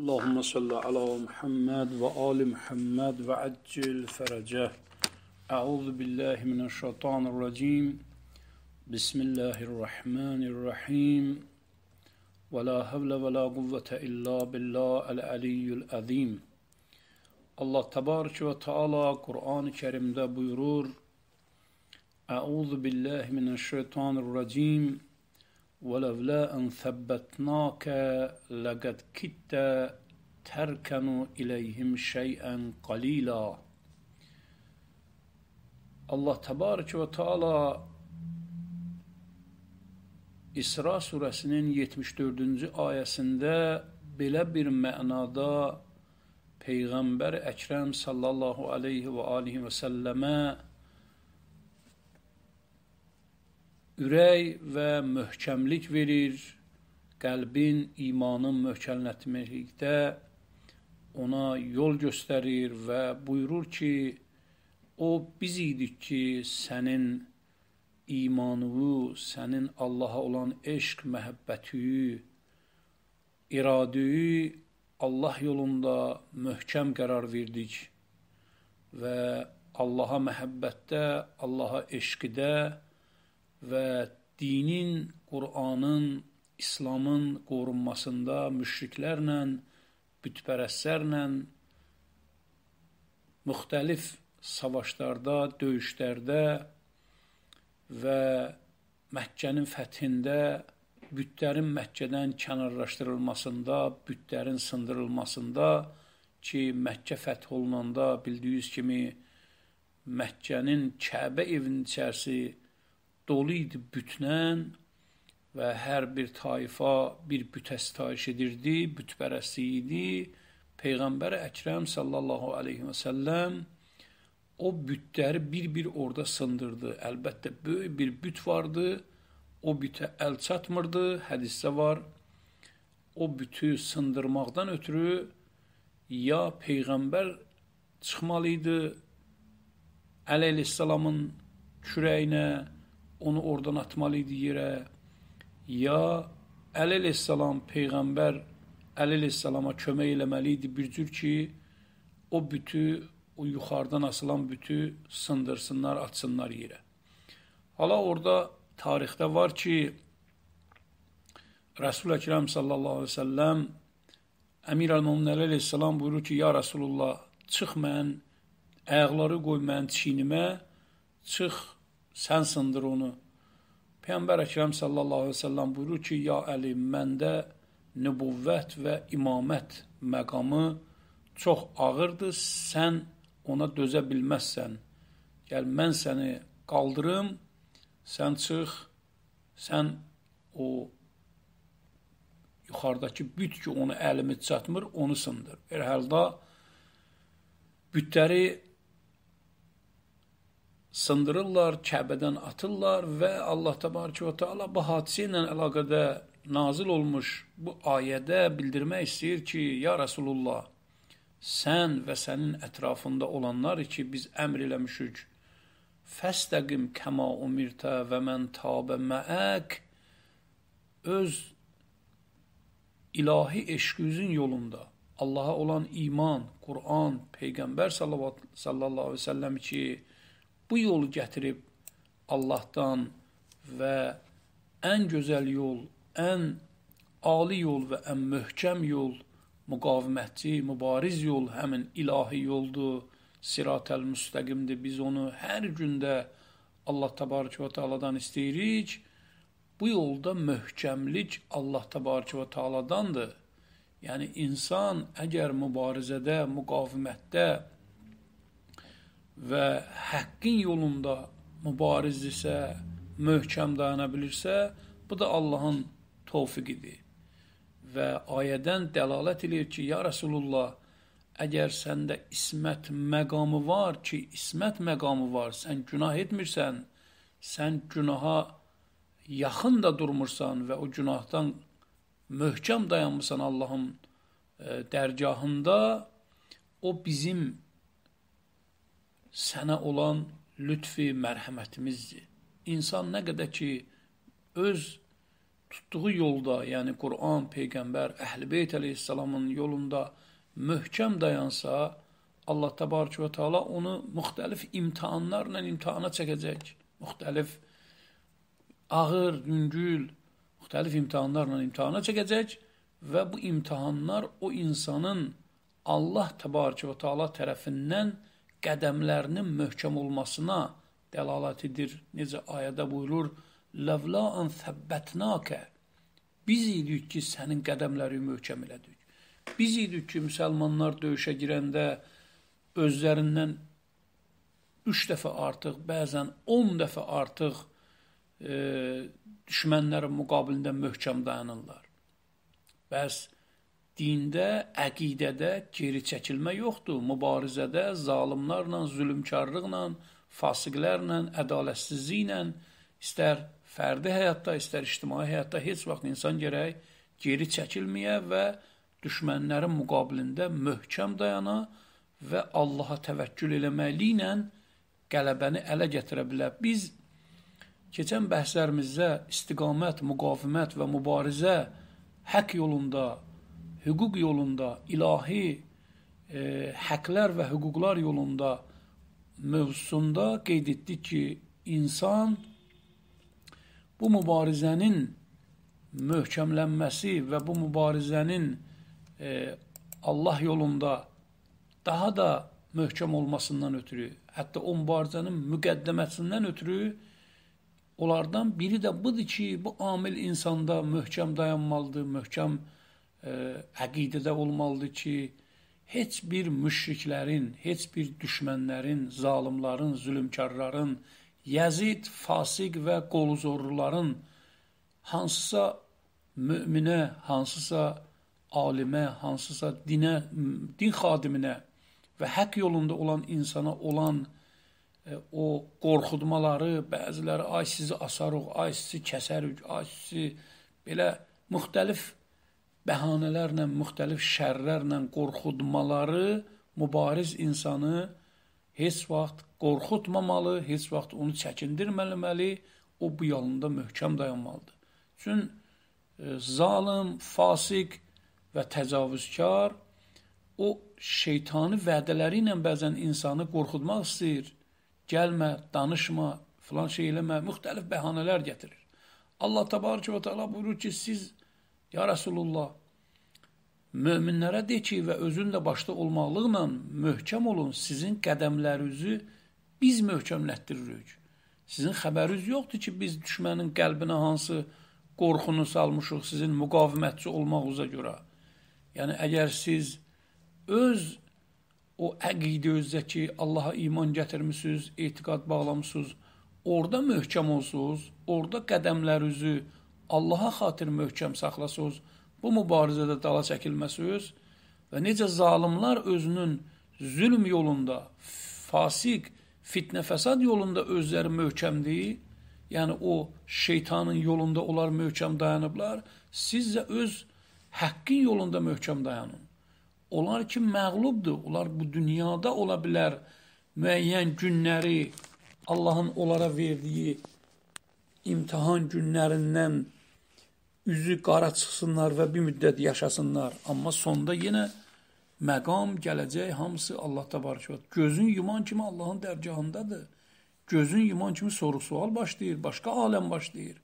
اللهم صل على محمد وآل محمد وعجل فرجه أعوذ بالله من الشيطان الرجيم بسم الله الرحمن الرحيم ولا حول ولا قوة إلا بالله العلي العظيم الله تبارك وتعالى قرآن كريم ده بيرور أعوذ بالله من الشيطان الرجيم وَلَوْلَا أَنْ ثَبَّتْنَاكَ لَقَدْ كِدْتَ تَرْكَنُ اِلَيْهِمْ شَيْئًا قَلِيلًا Allah Tebarek ve Teala İsra surəsinin 74-cü ayəsində belə bir mənada Peyğəmbər Əkrəm sallallahu aleyhi və alihi və səlləmə ürək və möhkəmlik verir, qəlbin imanın möhkəmlətməkdə ona yol göstərir və buyurur ki, o biz idik ki, sənin imanını, sənin Allaha olan eşq məhəbbətini, iradəni Allah yolunda möhkəm qərar verdik və Allaha məhəbbətdə, Allaha eşqdə və dinin, Qur'anın, İslamın qorunmasında müşriklərlə, bütpərəslərlə müxtəlif savaşlarda, döyüşlərdə və Məkkənin fəthində bütlərin Məkkədən kənarlaşdırılmasında, bütlərin sındırılmasında ki, Məkkə fəth olunanda bildiyiniz kimi Məkkənin Kəbə evinin içərisi dolu idi bütlə və hər bir tayfa bir bütə sitayiş edirdi, bütpərəsti idi. Peyğəmbər Əkrəm sallallahu aleyhi və səlləm o bütləri bir-bir orada sındırdı. Əlbəttə böyük bir büt vardı. O bütə əl çatmırdı. Hədisdə var. O bütü sındırmaqdan ötürü ya peyğəmbər çıxmalı idi Əleyhissalamın kürəyinə, onu oradan atmalı idi yerə, ya Əli əleyhissalam peyğəmbər Əli əleyhissalama kömək eləməli idi bir cür ki, o bütü, o yuxarıdan asılan bütü sındırsınlar, atsınlar yerə. Hala orada tarixdə var ki, Rəsul Əkrəm sallallahu əleyhi və səlləm Əmir Əl-Mömin əleyhissalam buyurur ki, "Ya Rasulullah, çıx mən ayaqları qoy mən çiynimə, çıx sən sındır onu. Peyğəmbər Əkrəm sallallahu əleyhi və səlləm buyurur ki, ya Əli, məndə nübüvvət və imamət məqamı çox ağırdır. Sən ona dözə bilməzsən. Gəl mən səni qaldırım, sən çıx, sən o yuxarıdakı büt ki, onu əlimiz çatmır, onu sındır. Hər halda bütləri sındırırlar, Kəbədən atırlar və Allah təbarəkə və təala bu hadisə ilə əlaqədə nazil olmuş bu ayədə bildirmək istəyir ki, ya Rasulullah, sən və sənin ətrafında olanlar ki, biz əmr eləmişük. Fəstəqim kəma umirtə və mən tabə məək öz ilahi eşqüzün yolunda Allaha olan iman, Quran, Peyğəmbər sallallahu aleyhi ve sellem ki, bu yolu gətirib Allahdan və ən gözəl yol, ən ali yol və ən möhkəm yol, müqavimətçi, mübariz yol həmin ilahi yoldur. Sirat-əl müstəqimdir. Biz onu hər gündə Allah təbarək və təaladan istəyirik. Bu yolda möhkəmlik Allah təbarək və təaladandır. Yəni insan əgər mübarizədə, müqavimətdə, və həqqin yolunda mübarizdirsə, möhkəm dayana bilirsə, bu da Allahın tovfiqidir. Və ayədən dəlalət eləyir ki, ya Rasulullah, əgər səndə ismət məqamı var ki, ismət məqamı var, sən günah etmirsən, sən günaha yaxın da durmursan və o günahdan möhkəm dayanmısan Allahın e, dərgahında, o bizim sənə olan lütfi mərhəmətimizdir. İnsan nə qədər ki, öz tutduğu yolda, yəni Qur'an, Peyğəmbər, Əhl-Beyt əleyhissalamın yolunda möhkəm dayansa, Allah təbarək və təala onu müxtəlif imtihanlarla imtihana çəkəcək. Müxtəlif ağır, yüngül, müxtəlif imtihanlarla imtihana çəkəcək və bu imtihanlar o insanın Allah təbarək və təala tərəfindən qədəmlərinin möhkəm olmasına dəlalət edir. Necə ayədə buyurur, Ləvla an fəbbətnakə. Biz idik ki, sənin qədəmləri möhkəm elədik. Biz idik ki, müsəlmanlar döyüşə girəndə özlərindən 3 dəfə artıq, bəzən 10 dəfə artıq e, düşmənlərin müqabilində möhkəm dayanırlar. Bəs dində, əqidədə geri çəkilmə yoxdur. Mübarizədə zalımlarla, zülmkarlıqla, fasiqlərlə, ədalətsizliklə, istər fərdi həyatda, istər ictimai həyatda heç vaxt insan gərək geri çəkilməyə və düşmənlərin müqabilində möhkəm dayana və Allaha təvəkkül eləməkliklə qələbəni ələ gətirə bilər. Biz keçən bəhslərimizdə istiqamət, müqavimət və mübarizə haqq yolunda hüquq yolunda, ilahi e, həqlər və hüquqlar yolunda mövzusunda qeyd etdik ki, insan bu mübarizənin möhkəmlənməsi və bu mübarizənin e, Allah yolunda daha da möhkəm olmasından ötürü, hətta o mübarizənin müqəddəməsindən ötürü onlardan biri də budur ki, bu amil insanda möhkəm dayanmalıdır, möhkəm dayanmalıdır əqidədə olmalıdır ki, heç bir müşriklərin, heç bir düşmənlərin, zalımların, zülmkarların, Yazid, fasiq və qoluzorluların hansısa möminə, hansısa alimə, hansısa dinə, din xadiminə və haqq yolunda olan insana olan e, o qorxutmaları, bəziləri ay sizi asarıq, ay sizi kəsərik, ay sizi belə müxtəlif bəhanələrlə, müxtəlif şərlərlə qorxutmaları mübariz insanı heç vaxt qorxutmamalı, heç vaxt onu çəkindirməməli, o bu yolunda möhkəm dayanmalıdır. Çün e, zalım, fasik və təcavüzkar o şeytani vədələri ilə bəzən insanı qorxutmaq istəyir. Gəlmə, danışma, filan şey eləmə, müxtəlif bəhanələr gətirir. Allah təbarək və təala buyurur ki, siz Ya Rasulullah, möminlərə de ki, və özün də başda olmaqlıqla möhkəm olun, sizin qədəmlərinizi biz möhkəmlətdiririk. Sizin xəbəriniz yoxdur ki, biz düşmənin qəlbinə hansı qorxunu salmışıq sizin müqavimətçi olmağınıza görə. Yəni, əgər siz öz o əqidə özüzdəki Allaha iman gətirmişsiniz, etiqad bağlamışsınız, orada möhkəm olsunuz, orada qədəmlərinizi, Allaha xatir möhkəm saxlasınız, bu mübarizədə dala çəkilməsiniz və necə zalimlar özünün zülm yolunda, fasiq, fitnə fəsad yolunda özləri möhkəmdir, yəni o şeytanın yolunda onlar möhkəm dayanıblar, siz də öz həqqin yolunda möhkəm dayanın. Onlar ki, məqlubdur, onlar bu dünyada ola bilər, müəyyən günləri Allahın onlara verdiyi imtihan günlərindən üzü qara çıxsınlar və bir müddət yaşasınlar. Amma sonda yenə məqam gələcək hamısı Allah təbarək və gözün yuman kimi Allahın dərgahındadır. Gözün yuman kimi soru-sual başlayır, başqa aləm başlayır.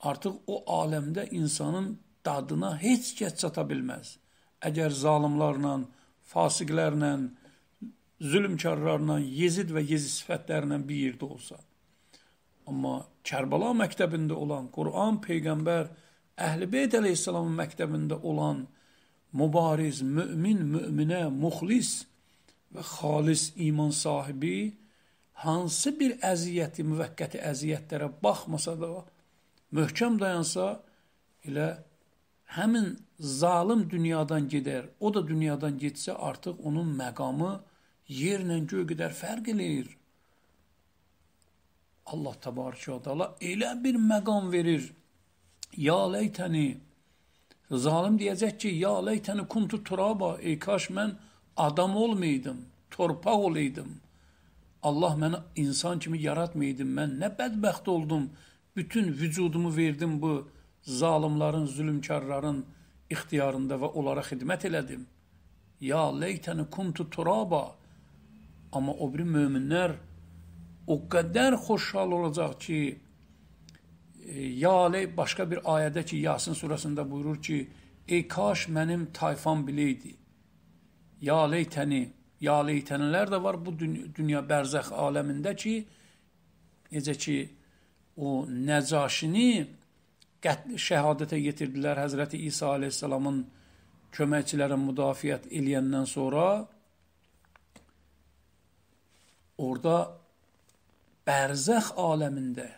Artıq o aləmdə insanın dadına heç kəs çata bilməz. Əgər zalımlarla, fasiqlərlə, zülmkarlarla, Yezid və Yezid sifətlərlə bir yerdə olsa. Amma Kərbəla məktəbində olan Quran, Peyğəmbər Əhl-i Beyt əleyhissalamın məktəbində olan mübariz, mümin, müminə, muxlis və xalis iman sahibi hansı bir əziyyəti, müvəqqəti əziyyətlərə baxmasa da, möhkəm dayansa, elə həmin zalim dünyadan gedər, o da dünyadan getsə, artıq onun məqamı yerlə göy qədər fərq eləyir. Allah təbarəkə və təala elə bir məqam verir Ya leytəni Zalim deyəcək ki, ya leytəni kuntu turaba, ey kaş mən adam olmaydım, torpaq olaydım. Allah məni insan kimi yaratmaydı, mən nə bədbəxt oldum. Bütün vücudumu verdim bu zalimların, zülmkarların ixtiyarında və onlara xidmət elədim. Ya leytəni kuntu turaba. Amma o biri möminlər o qədər xoşhal olacaq ki, Yalə başqa bir ayədə ki, Yasin surasında buyurur ki, ey kaş mənim tayfam biləydi. Yaleytəni, yaleytənilər də var bu dünya bərzəx aləmində ki, necə ki, o Nəcaşini qətl şəhadətə yetirdilər Həzrəti İsa aleyhissalamın köməkçilərin müdafiət eləyəndən sonra orada bərzəx aləmində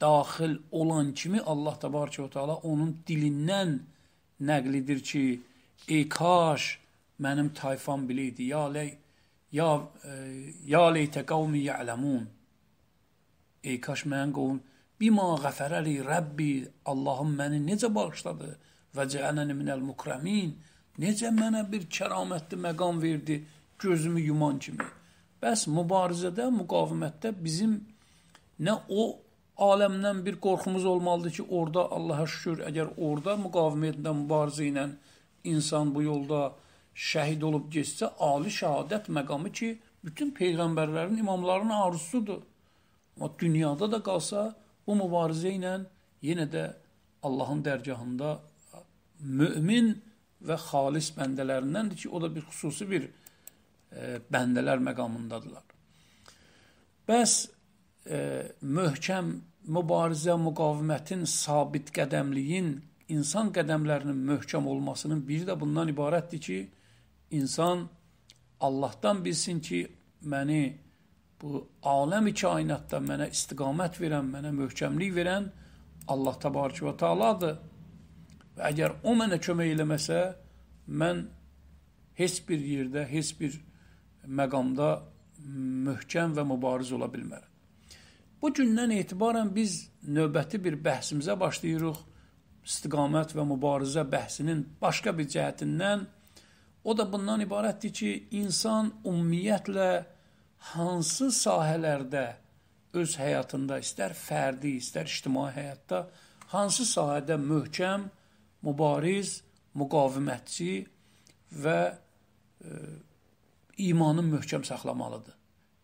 daxil olan kimi Allah təbarəkə və təala onun dilindən nəql edir ki, ey kaş mənim tayfam biləydi. Ya ley ya e, ya leytə qavmi ya'lamun. Ey kaş mənim qovum bima ğəfərəli Rəbbi Allahım məni necə bağışladı və cəaləni minəl mukramin. Necə mənə bir kəramətli məqam verdi gözümü yuman kimi. Bəs mübarizədə, müqavimətdə bizim nə o aləmdən bir qorxumuz olmalıdır ki, orada Allaha şükür, əgər orada müqavimətlə, mübarizə ilə insan bu yolda şəhid olub getsə, ali şəhadət məqamı ki, bütün peyğəmbərlərin, imamların arzusudur. Amma dünyada da qalsa, bu mübarizə ilə yenə də Allahın dərgahında mömin və xalis bəndələrindəndir ki, o da bir xüsusi bir e, bəndələr məqamındadırlar. Bəs E, möhkəm mübarizə, müqavimətin, sabit qədəmliyin, insan qədəmlərinin möhkəm olmasının biri də bundan ibarətdir ki, insan Allahdan bilsin ki, məni bu aləmi kainatda mənə istiqamət verən, mənə möhkəmlik verən Allah təbarək və taaladır. Və əgər o mənə kömək eləməsə, mən heç bir yerdə, heç bir məqamda möhkəm və mübariz ola bilmərəm. Bu gündən etibarən biz növbəti bir bəhsimizə başlayırıq. İstiqamət və mübarizə bəhsinin başqa bir cəhətindən o da bundan ibarətdir ki, insan ümumiyyətlə hansı sahələrdə öz həyatında, istər fərdi, istər ictimai həyatda hansı sahədə möhkəm, mübariz, müqavimətçi və e, imanı möhkəm saxlamalıdır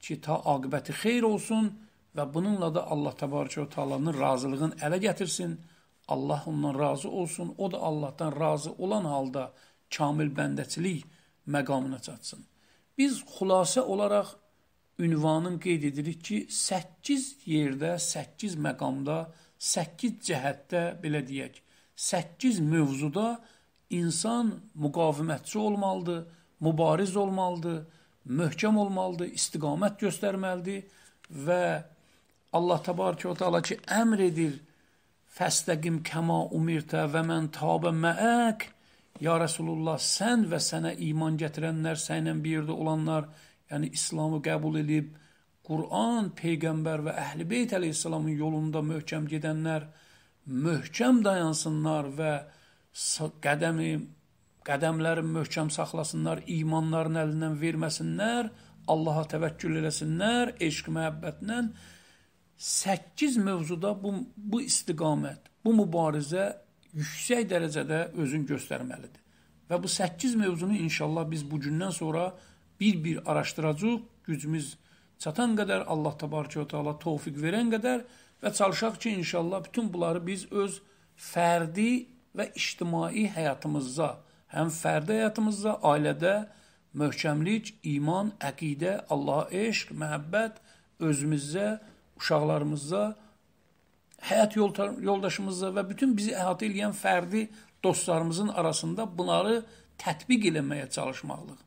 ki, ta aqibəti xeyir olsun və bununla da Allah təbarəkə və təalanın razılığını ələ gətirsin. Allah ondan razı olsun, o da Allahdan razı olan halda kamil bəndəçilik məqamına çatsın. Biz xülasə olaraq ünvanın qeyd edirik ki, 8 yerdə, 8 məqamda, 8 cəhətdə belə deyək, 8 mövzuda insan müqavimətçi olmalıdır, mübariz olmalıdır, möhkəm olmalıdır, istiqamət göstərməlidir və Allah təbarək və təala ki, əmr edir, fəstəqim kəma umirtə və mən tabə məək, ya Resulullah, sən və sənə iman gətirənlər, sənlə bir yerdə olanlar, yəni İslamı qəbul edib, Quran, Peyğəmbər və Əhl-i Beyt əleyhissalamın yolunda möhkəm gedənlər, möhkəm dayansınlar və qədəmi, qədəmlərin möhkəm saxlasınlar, imanların əlindən verməsinlər, Allaha təvəkkül eləsinlər, eşq məhəbbətlə, 8 mövzuda bu, bu istiqamət, bu mübarizə yüksək dərəcədə özün göstərməlidir. Və bu 8 mövzunu inşallah biz bu gündən sonra bir-bir araşdıracaq, gücümüz çatan qədər Allah təbarəkə və təala tövfiq verən qədər və çalışaq ki, inşallah bütün bunları biz öz fərdi və ictimai həyatımızda, həm fərdi həyatımızda, ailədə möhkəmlik, iman, əqidə, Allaha eşq, məhəbbət özümüzə uşaqlarımızla, həyat yoldaşımızla və bütün bizi əhatə edən fərdi dostlarımızın arasında bunları tətbiq eləməyə çalışmaqlıq,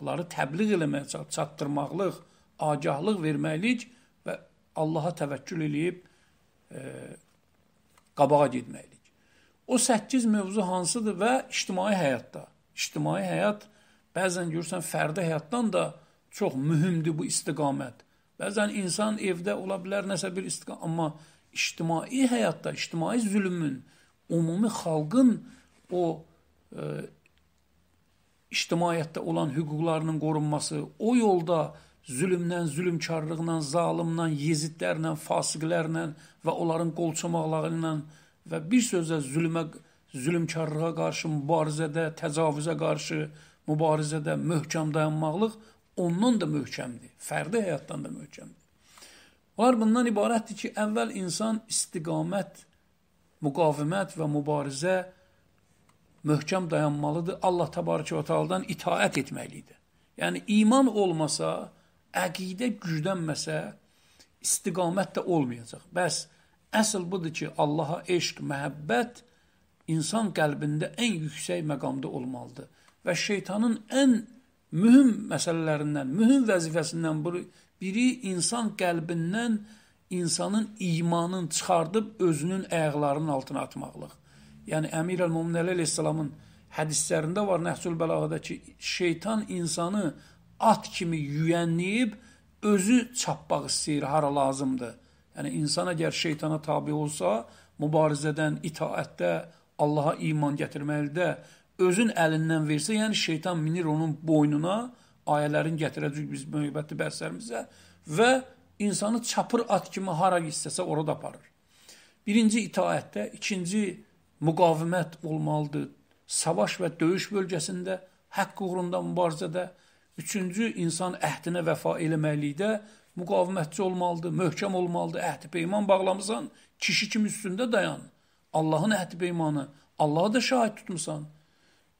bunları təbliğ eləməyə çalışmaq, çatdırmaqlıq, acahlıq verməklik və Allaha təvəkkül eləyib e, qabağa getməklik. O 8 mövzu hansıdır və ictimai həyatda? İctimai həyat bəzən görürsən fərdi həyatdan da çox mühümdür bu istiqamət. Bəzən insan evdə ola bilər nəsə bir istiqam, amma ictimai həyatda, ictimai zülmün, umumi xalqın o e, ictimaiyyətdə olan hüquqlarının qorunması, o yolda zülmdən, zülmkarlıqla, zalimlə, yezidlərlə, fasiqlərlə və onların qolçomaqları ilə və bir sözlə zülmə, zülmkarlığa qarşı mübarizədə, təcavüzə qarşı mübarizədə möhkəm dayanmaqlıq ondan da möhkəmdir. Fərdi həyatdan da möhkəmdir. Onlar bundan ibarətdir ki, əvvəl insan istiqamət, müqavimət və mübarizə möhkəm dayanmalıdır. Allah təbarəkə və təaladan itaət etməlidir. Yəni iman olmasa, əqidə güclənməsə, istiqamət də olmayacaq. Bəs əsl budur ki, Allaha eşq, məhəbbət insan qəlbində ən yüksək məqamda olmalıdır və şeytanın ən mühüm məsələlərindən, mühüm vəzifəsindən biri insan qəlbindən insanın imanın çıxardıb özünün əyaqlarının altına atmaqlıq. Yəni Əmir el-Möminəli əleyhissalamın hədislərində var Nəhsul Bəlağada ki, şeytan insanı at kimi yüyənləyib özü çapmaq istəyir hara lazımdır. Yəni insan əgər şeytana tabe olsa, mübarizədən, itaətdə, Allaha iman gətirməkdə özün əlindən versə, yəni şeytan minir onun boynuna, ayələrin gətirəcək biz möhbətli bərsərimizə və insanı çapır at kimi hara istəsə orada aparır. Birinci itaətdə, ikinci müqavimət olmalıdır. Savaş və döyüş bölgəsində, haqq uğrunda mübarizədə, üçüncü insan əhdinə vəfa eləməklikdə müqavimətçi olmalıdır, möhkəm olmalıdır. Əhd-i peyman bağlamısan, kişi kimi üstündə dayan. Allahın əhd-i peymanı, Allaha da şahid tutmusan.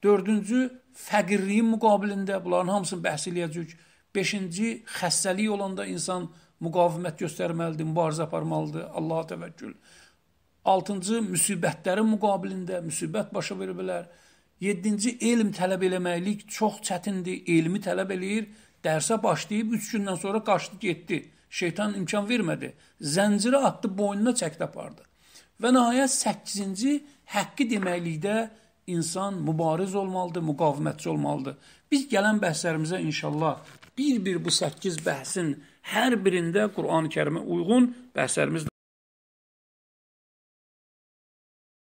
Dördüncü, fəqirliyin müqabilində, bunların hamısını bəhs eləyəcək. Beşinci, xəstəlik olanda insan müqavimət göstərməlidir, mübarizə aparmalıdır, Allaha təvəkkül. Altıncı, müsibətlərin müqabilində, müsibət başa verə bilər. Yedinci, elm tələb eləməklik çox çətindir, elmi tələb eləyir, dərsə başlayıb, üç gündən sonra qaçdı, getdi. Şeytan imkan vermədi, zəncirə atdı, boynuna çəkdə apardı. Və nəhayət, səkizinci, həqqi deməklikdə, insan mübariz olmalıdır, müqavimətçi olmalıdır. Biz gələn bəhslərimizə inşallah bir-bir bu 8 bəhsin hər birində Qurani-Kərimə uyğun bəhslərimiz